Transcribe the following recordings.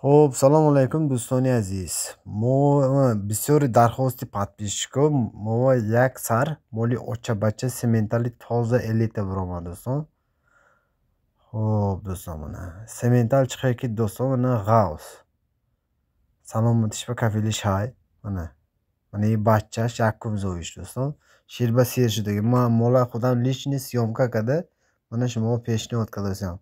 خب سلام علیکم دوستان عزیز ما بسیاری درخواست подписчиков ما یک سر مالی اوچه بچه سیمنتالی تازه الیت برام دوستان خب دوستان من سیمنتال چقدر که دوستان من غاوس سلامتش به کفیلش های من من این بچه شکم زویش دوستان شیر به سیر شده که من مولا خودم لیش نیست یوم کده من شما پیشنهاد کده دوستان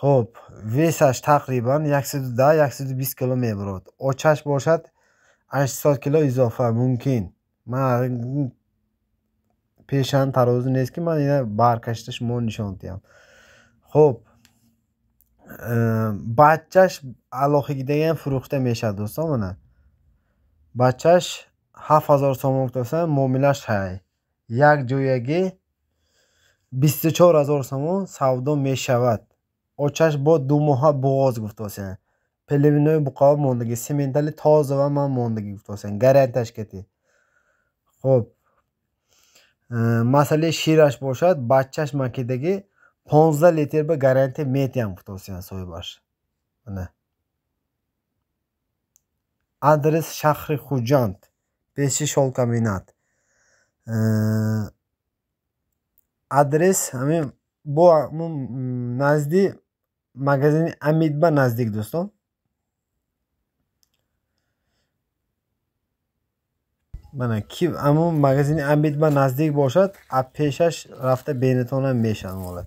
хуб весаш тақрибан 1120 кило мебурод очаш бошад 800 кило изофа мумкин пешан тарозу нест ки ман ина баркашта шумо нишонтиям хуб батчаш алоҳидагиям фурӯхта мешавад дӯстон мана батчаш 7000 сомон кутаса муомилаш ҳай як ҷоягӣ 24 000 сомон савдо мешавад ochаш бо думӯҳа буғоз гуфтосен пелевинои буқава мондагӣ сементали тозава ман мондагӣ гуфтосен гаранташ кетӣ хуб масъалаи шираш бошад бачаш макидагӣ понздаҳ литр ба гаранти метиям гуфтосен соҳибаш ана адрес шахри хуҷанд пеши шолкаминат адрес ҳамин бо назди магазини амидба наздик дӯстон мана ки амо магазини амидба наздик бошад аз пешаш рафта бенетонам мешавам ола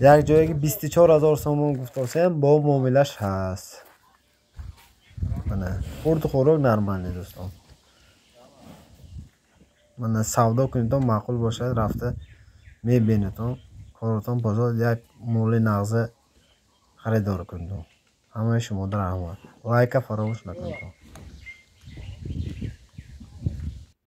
як ҷое ки бисти чор ҳазор сомон гуфтасеям бо муомилаш ҳаст мана хурду хӯрок нормалӣ дӯстон мана савдо кунитон маъқул бошад рафта мебинатон коротон бозор як моли нағза харидор кунд ҳамаи шумо дарамад лайка фаромӯш накунд